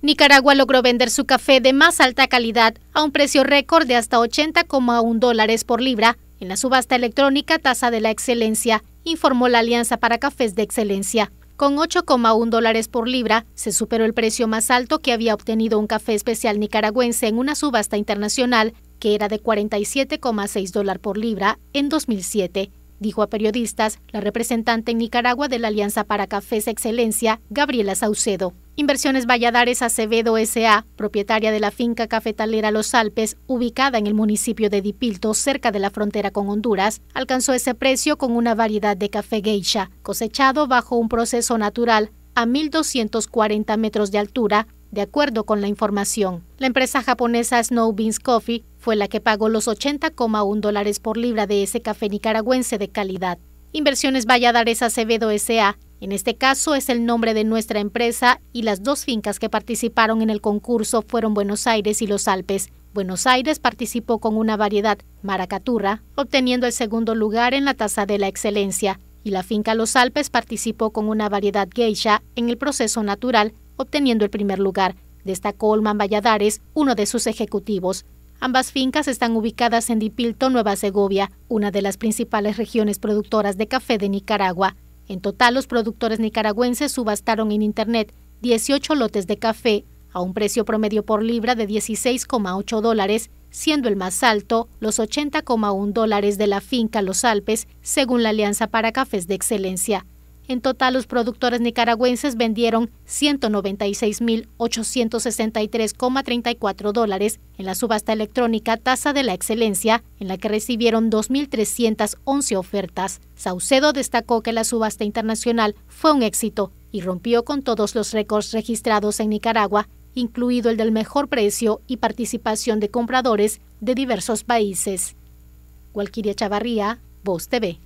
Nicaragua logró vender su café de más alta calidad a un precio récord de hasta 80,1 dólares por libra en la subasta electrónica Tasa de la Excelencia, informó la Alianza para Cafés de Excelencia. Con 8,1 dólares por libra, se superó el precio más alto que había obtenido un café especial nicaragüense en una subasta internacional, que era de 47,6 dólares por libra en 2007 dijo a periodistas la representante en Nicaragua de la Alianza para Cafés Excelencia, Gabriela Saucedo. Inversiones Valladares Acevedo S.A., propietaria de la finca cafetalera Los Alpes, ubicada en el municipio de Dipilto, cerca de la frontera con Honduras, alcanzó ese precio con una variedad de café geisha, cosechado bajo un proceso natural a 1.240 metros de altura, de acuerdo con la información. La empresa japonesa Snow Beans Coffee fue la que pagó los 80,1 dólares por libra de ese café nicaragüense de calidad. Inversiones Valladares Acevedo S.A. En este caso es el nombre de nuestra empresa y las dos fincas que participaron en el concurso fueron Buenos Aires y Los Alpes. Buenos Aires participó con una variedad, Maracaturra, obteniendo el segundo lugar en la tasa de la excelencia, y la finca Los Alpes participó con una variedad geisha en el proceso natural, obteniendo el primer lugar, destacó Olman Valladares, uno de sus ejecutivos. Ambas fincas están ubicadas en Dipilto, Nueva Segovia, una de las principales regiones productoras de café de Nicaragua. En total, los productores nicaragüenses subastaron en Internet 18 lotes de café a un precio promedio por libra de 16,8 dólares, siendo el más alto los 80,1 dólares de la finca Los Alpes, según la Alianza para Cafés de Excelencia. En total, los productores nicaragüenses vendieron 196.863,34 dólares en la subasta electrónica Tasa de la Excelencia, en la que recibieron 2.311 ofertas. Saucedo destacó que la subasta internacional fue un éxito y rompió con todos los récords registrados en Nicaragua, incluido el del mejor precio y participación de compradores de diversos países. Cualquier Chavarría, Voz TV.